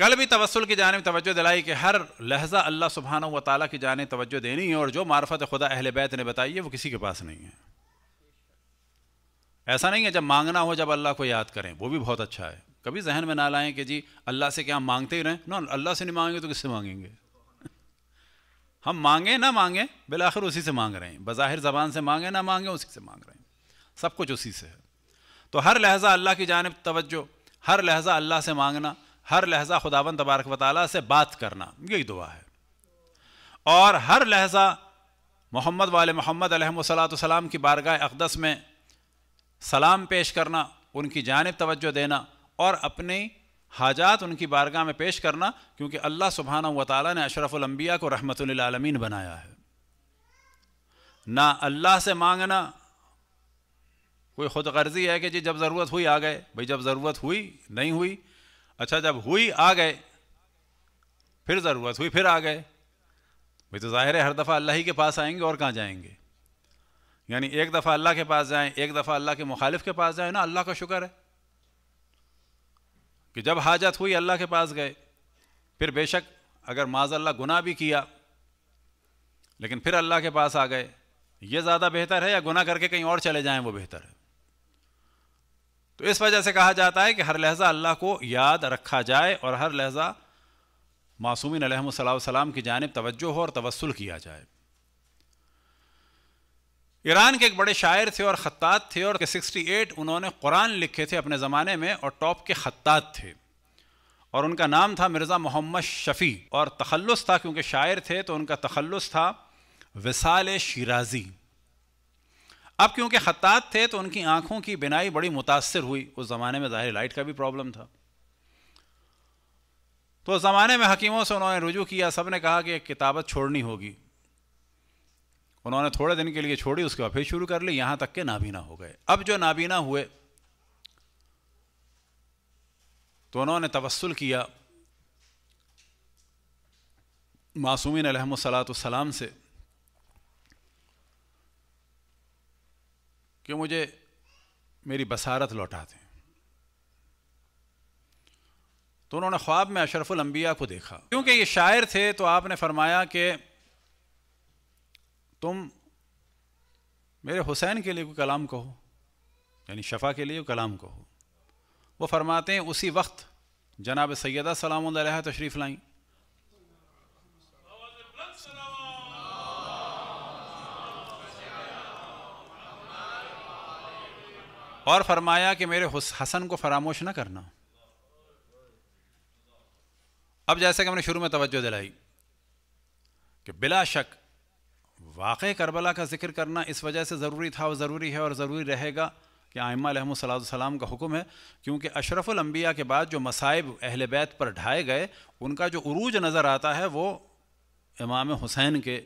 कल भी तवसल की जानब तवज्जो दिलाई कि हर लहजा अल्लाह सुबहान व ताली की जानब तवज्जो देनी है और जो मार्फत खुदा अहल बैत ने बताई है वो किसी के पास नहीं है ऐसा नहीं है जब मांगना हो जब अल्लाह को याद करें वो भी बहुत अच्छा है कभी जहन में ना लाएं कि जी अल्लाह से क्या मांगते ही रहें ना अल्लाह से नहीं मांगेंगे तो किससे मांगेंगे हम मांगे ना मांगे बिलाखिर उसी से मांग रहे हैं बज़ाहिर ज़बान से मांगे ना मांगे उसी से मांग रहे हैं सब कुछ उसी से है तो हर लहजा अल्लाह की जानब तवज्जो हर लहजा अल्लाह से मांगना हर लहजा खुदावन तबारक वाली से बात करना यही दुआ है और हर लहजा मोहम्मद वाले मोहम्मद सलाम की बारगाह अकदस में सलाम पेश करना उनकी जानब तवज्जो देना और अपनी हाजात उनकी बारगाह में पेश करना क्योंकि अल्लाह सुबहाना व ताली ने अशरफुलम्बिया को रहमतआलमीन बनाया है ना अल्लाह से मांगना कोई ख़ुद गर्जी है कि जी जब ज़रूरत हुई आ गए भाई जब ज़रूरत हुई नहीं हुई अच्छा जब हुई आ गए फिर ज़रूरत हुई फिर आ गए भाई तो ज़ाहिर है हर दफ़ा अल्लाह ही के पास आएंगे और कहाँ जाएंगे यानी एक दफ़ा अल्लाह के पास जाएं एक दफ़ा अल्लाह के मुखालिफ के पास जाएं ना अल्लाह का शुक्र है कि जब हाजत हुई अल्लाह के पास गए फिर बेशक अगर माजल्ला गुनाह भी किया लेकिन फिर अल्लाह के पास आ गए ये ज़्यादा बेहतर है या गुनाह करके कहीं और चले जाएं वो बेहतर है तो इस वजह से कहा जाता है कि हर लहजा अल्लाह को याद रखा जाए और हर लहजा मासूमिन सलाम की जानब तवज्जो हो और तवसल किया जाए ईरान के एक बड़े शायर थे और खत्ात थे और 68 उन्होंने कुरान लिखे थे अपने ज़माने में और टॉप के खत्ात थे और उनका नाम था मिर्ज़ा मोहम्मद शफ़ी और तखल्लुस था क्योंकि शायर थे तो उनका तखल्लुस था विसाल शिराज़ी अब क्योंकि ख़तात थे तो उनकी आंखों की बिनाई बड़ी मुतासर हुई उस ज़माने में ज़ाहिर लाइट का भी प्रॉब्लम था तो उस ज़माने में हकीमों से उन्होंने रुजू किया सब ने कहा कि किताबत छोड़नी होगी उन्होंने थोड़े दिन के लिए छोड़ी उसके बाद फिर शुरू कर ली यहाँ तक के नाबीना हो गए अब जो नाबीना हुए तो उन्होंने तवसल किया मासूमिन सलाम से कि मुझे मेरी बसारत लौटा दें तो उन्होंने ख्वाब में अशरफुल अंबिया को देखा क्योंकि ये शायर थे तो आपने फरमाया कि तुम मेरे हुसैन के लिए कोई कलाम कहो यानी शफा के लिए कलाम कहो वो फरमाते हैं उसी वक्त जनाब सैदा सलाम तशरीफ़ लाई और फरमाया कि मेरे हसन को फरामोश ना करना अब जैसे कि हमने शुरू में तवज्जो दिलाई कि बिला शक वाक़ करबला का जिक्र करना इस वजह से ज़रूरी था और ज़रूरी है और ज़रूरी रहेगा कि आयमा सलाम का हुक्म है क्योंकि अशरफुलम्बिया के बाद जो मसाइब अहल बैत पर ढाए गए उनका जो उरूज नज़र आता है वो इमाम हुसैन के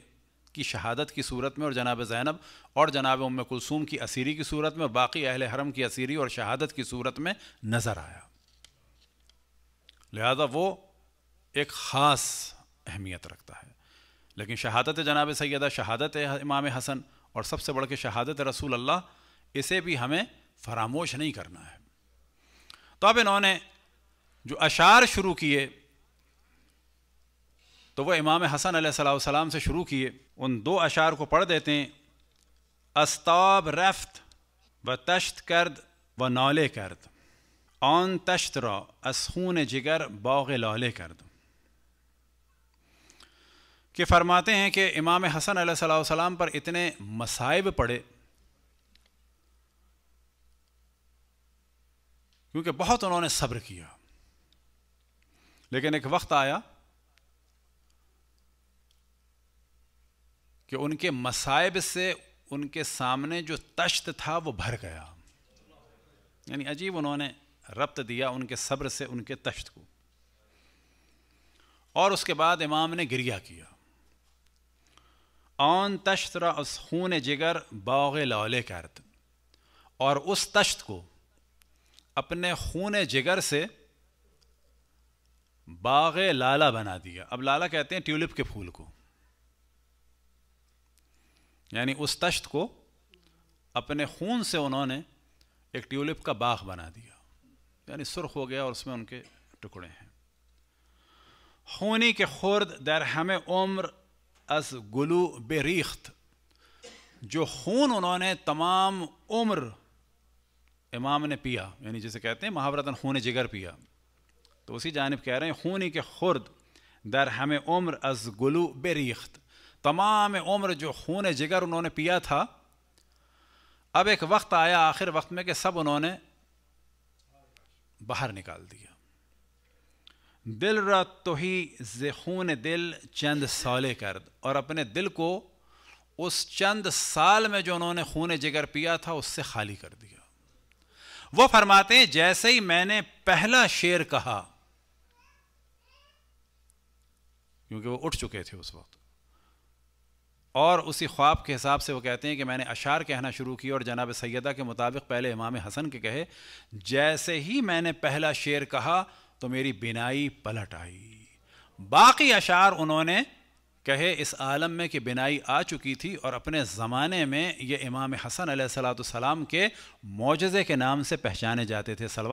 की शहादत की सूरत में और जनाब ज़ैनब और जनाब उम कुलसूम की असीरी की सूरत में और बाकी अहल हरम की असीरी और शहादत की सूरत में नज़र आया लिहाजा वो एक ख़ास अहमियत रखता है लेकिन शहादत जनाब सैदा शहादत इमाम हसन और सबसे बढ़ के शहादत रसूल अल्लाह इसे भी हमें फरामोश नहीं करना है तो अब इन्होंने जो अशार शुरू किए तो वह इमाम हसन सलाम से शुरू किए उन दो अशार को पढ़ देते हैं अस्ताब रफ्त व तश्त कर्द व नौले कर्द ऑन तश्त रो असून जिगर बाग लौले कर्द के फरमाते हैं कि इमाम हसन सलाम पर इतने मसाइब पड़े क्योंकि बहुत उन्होंने सब्र किया लेकिन एक वक्त आया कि उनके मसाइब से उनके सामने जो तश्त था वो भर गया यानी अजीब उन्होंने रब्त दिया उनके सब्र से उनके तश्त को और उसके बाद इमाम ने गिरिया किया ऑन तश्त खून जिगर बाग लौले का अर्थ और उस तश्त को अपने खून जिगर से बाग लाला बना दिया अब लाला कहते हैं ट्यूलिप के फूल को यानी उस तश्त को अपने खून से उन्होंने एक ट्यूलिप का बाग बना दिया यानी सुर्ख हो गया और उसमें उनके टुकड़े हैं खूनी के खुर्द दर हमें उम्र अस गुलू बेरीख्त जो खून उन्होंने तमाम उम्र इमाम ने पिया यानी जिसे कहते हैं महावरतन खून जिगर पिया तो उसी जानब कह रहे हैं खूनी के खुर्द दर हमें उम्र अस गुलू बेरीख्त तमाम उम्र जो खून जिगर उन्होंने पिया था अब एक वक्त आया आखिर वक्त में कि सब उन्होंने बाहर निकाल दिया दिल रत तो ही खून दिल चंद साले कर और अपने दिल को उस चंद साल में जो उन्होंने खून जिगर पिया था उससे खाली कर दिया वो फरमाते हैं जैसे ही मैंने पहला शेर कहा क्योंकि वो उठ चुके थे उस वक्त और उसी ख्वाब के हिसाब से वो कहते हैं कि मैंने अशार कहना शुरू किया और जनाब सैदा के मुताबिक पहले इमाम हसन के कहे जैसे ही मैंने पहला शेर कहा तो मेरी बिनाई पलट आई बाकी अशार उन्होंने कहे इस आलम में कि बिनाई आ चुकी थी और अपने ज़माने में ये इमाम हसन सलाम के मोजे के नाम से पहचाने जाते थे